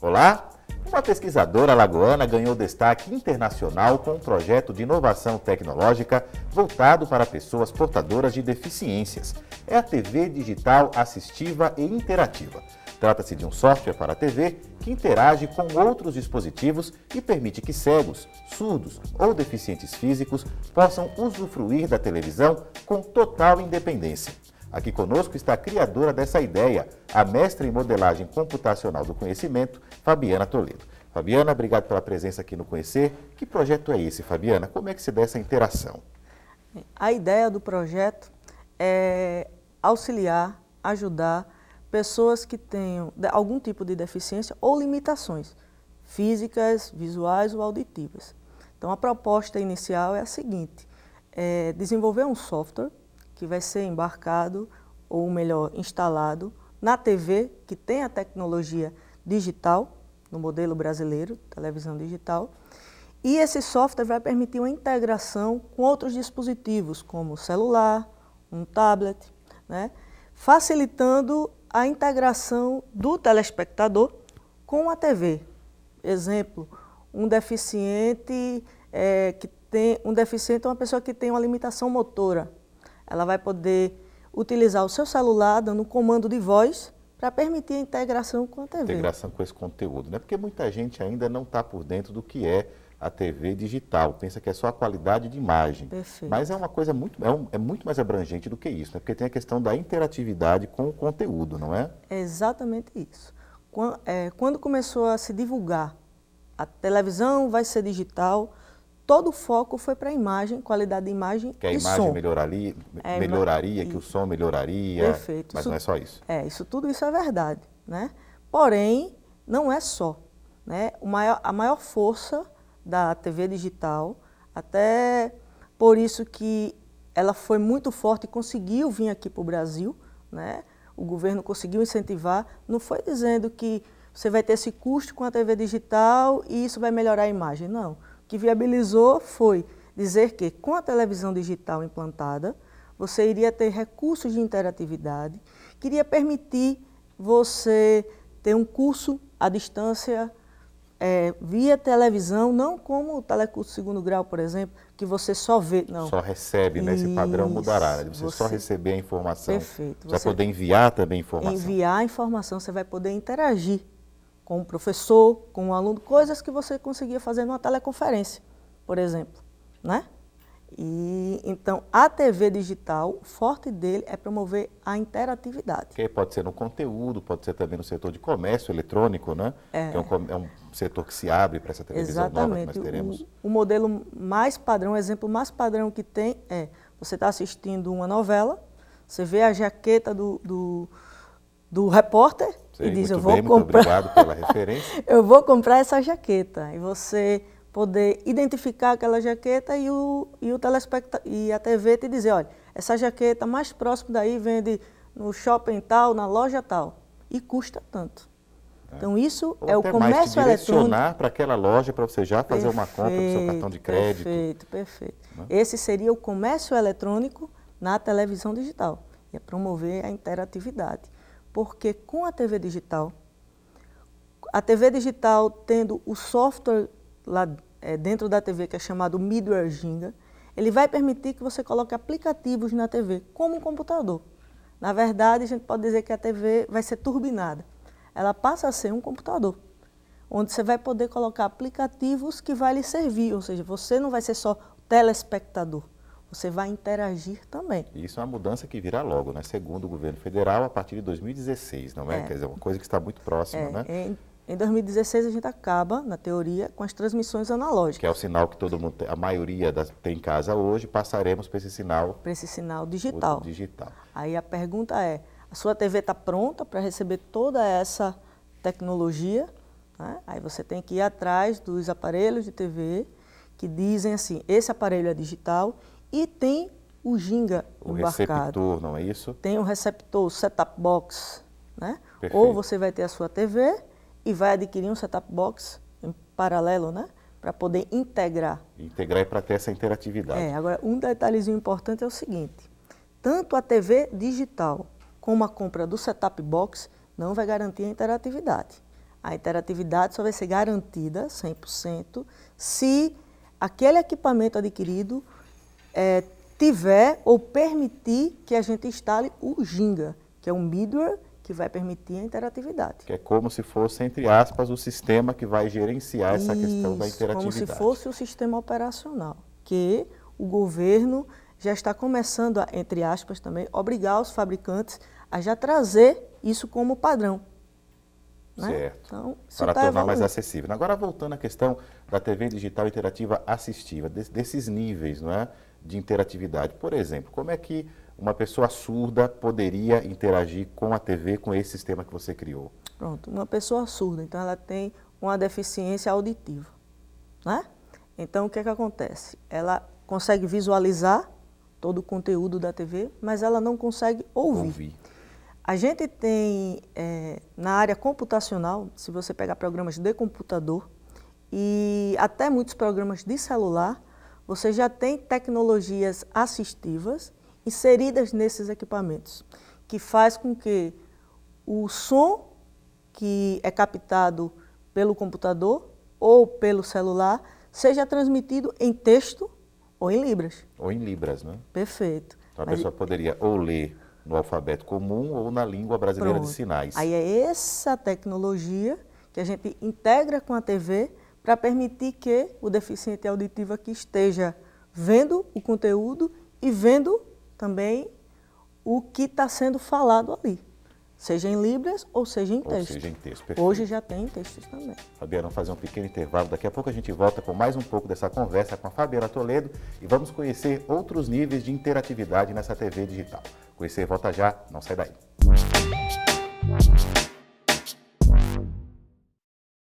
Olá! Uma pesquisadora lagoana ganhou destaque internacional com um projeto de inovação tecnológica voltado para pessoas portadoras de deficiências. É a TV digital assistiva e interativa. Trata-se de um software para a TV que interage com outros dispositivos e permite que cegos, surdos ou deficientes físicos possam usufruir da televisão com total independência. Aqui conosco está a criadora dessa ideia, a mestra em modelagem computacional do conhecimento, Fabiana Toledo. Fabiana, obrigado pela presença aqui no Conhecer. Que projeto é esse, Fabiana? Como é que se dá essa interação? A ideia do projeto é auxiliar, ajudar pessoas que tenham algum tipo de deficiência ou limitações físicas, visuais ou auditivas. Então, a proposta inicial é a seguinte: é desenvolver um software que vai ser embarcado, ou melhor, instalado na TV que tem a tecnologia digital, no modelo brasileiro, televisão digital. E esse software vai permitir uma integração com outros dispositivos, como celular, um tablet, né? facilitando a integração do telespectador com a TV. Exemplo, um deficiente é, que tem um deficiente é uma pessoa que tem uma limitação motora. Ela vai poder utilizar o seu celular dando um comando de voz para permitir a integração com a TV. Integração com esse conteúdo, né? Porque muita gente ainda não está por dentro do que é a TV digital. Pensa que é só a qualidade de imagem. Perfeito. Mas é uma coisa muito, é, um, é muito mais abrangente do que isso, né? porque tem a questão da interatividade com o conteúdo, não é? É exatamente isso. Quando, é, quando começou a se divulgar a televisão vai ser digital, todo o foco foi para a imagem, qualidade de imagem que a imagem melhoraria, é, melhoraria que o som melhoraria. Perfeito. Mas isso, não é só isso. É, isso tudo isso é verdade, né? Porém, não é só, né? O maior, a maior força da TV digital, até por isso que ela foi muito forte e conseguiu vir aqui para o Brasil, né? o governo conseguiu incentivar, não foi dizendo que você vai ter esse custo com a TV digital e isso vai melhorar a imagem, não. O que viabilizou foi dizer que com a televisão digital implantada, você iria ter recursos de interatividade, queria permitir você ter um curso à distância é, via televisão, não como o telecurso segundo grau, por exemplo, que você só vê, não. Só recebe, né? Esse padrão mudará, Você, você, só receber a informação. Perfeito. Você vai poder enviar também informação. Enviar a informação, você vai poder interagir com o professor, com o aluno, coisas que você conseguia fazer numa teleconferência, por exemplo, né? E então a TV digital, o forte dele é promover a interatividade. Que pode ser no conteúdo, pode ser também no setor de comércio eletrônico, né? É, que é, um, é um setor que se abre para essa televisão Exatamente. nova que nós teremos. O, o modelo mais padrão, o exemplo mais padrão que tem é você está assistindo uma novela, você vê a jaqueta do, do, do repórter Sim, e diz, eu vou bem, comprar. eu vou comprar essa jaqueta. E você poder identificar aquela jaqueta e, o, e, o telespectador, e a TV te dizer, olha, essa jaqueta mais próximo daí vende no shopping tal, na loja tal, e custa tanto. É. Então isso é o comércio mais te direcionar para aquela loja para você já fazer perfeito, uma compra do seu cartão de crédito. Perfeito, perfeito. Não? Né? Esse seria o comércio eletrônico na televisão digital, e é promover a interatividade. Porque com a TV digital, a TV digital tendo o software lá é, dentro da TV que é chamado Midware Ginga, ele vai permitir que você coloque aplicativos na TV, como um computador. Na verdade, a gente pode dizer que a TV vai ser turbinada. Ela passa a ser um computador, onde você vai poder colocar aplicativos que vai lhe servir, ou seja, você não vai ser só telespectador, você vai interagir também. Isso é uma mudança que virá logo, né? Segundo o governo federal, a partir de 2016, não é? é. Quer dizer, uma coisa que está muito próxima, é, né? É, em 2016 a gente acaba, na teoria, com as transmissões analógicas. Que é o sinal que todo mundo, a maioria das, tem em casa hoje, passaremos para esse sinal. Para esse sinal digital. digital. Aí a pergunta é: a sua TV está pronta para receber toda essa tecnologia? Né? Aí você tem que ir atrás dos aparelhos de TV que dizem assim: esse aparelho é digital e tem o ginga o embarcado. O receptor, não é isso? Tem um receptor, o setup box, né? Perfeito. Ou você vai ter a sua TV e vai adquirir um setup box em paralelo, né? Para poder integrar. Integrar e para ter essa interatividade. É, agora, um detalhezinho importante é o seguinte: tanto a TV digital como a compra do setup box não vai garantir a interatividade. A interatividade só vai ser garantida 100% se aquele equipamento adquirido é, tiver ou permitir que a gente instale o Ginga, que é um middleware que vai permitir a interatividade. Que é como se fosse, entre aspas, o sistema que vai gerenciar essa Isso, questão da interatividade. Como se fosse o sistema operacional, que o governo já está começando a, entre aspas, também obrigar os fabricantes a já trazer isso como padrão. Né? Certo. Então, Para tá tornar evoluindo. mais acessível. Agora, voltando à questão da TV digital interativa assistiva, desses níveis não é, de interatividade. Por exemplo, como é que uma pessoa surda poderia interagir com a TV, com esse sistema que você criou? Pronto, uma pessoa surda, então ela tem uma deficiência auditiva, né? Então o que é que acontece? Ela consegue visualizar todo o conteúdo da TV, mas ela não consegue ouvir. ouvir. A gente tem é, na área computacional, se você pegar programas de computador e até muitos programas de celular, você já tem tecnologias assistivas inseridas nesses equipamentos, que faz com que o som que é captado pelo computador ou pelo celular seja transmitido em texto ou em libras. Ou em libras, né? Perfeito. Então a Mas pessoa poderia ou ler no alfabeto comum ou na língua brasileira Pronto. de sinais. Aí é essa tecnologia que a gente integra com a TV para permitir que o deficiente auditivo aqui esteja vendo o conteúdo e vendo também o que está sendo falado ali, seja em Libras ou seja em ou texto. Seja em texto Hoje já tem textos também. Fabiana, vamos fazer um pequeno intervalo. Daqui a pouco a gente volta com mais um pouco dessa conversa com a Fabiana Toledo e vamos conhecer outros níveis de interatividade nessa TV digital. Conhecer volta já, não sai daí. Música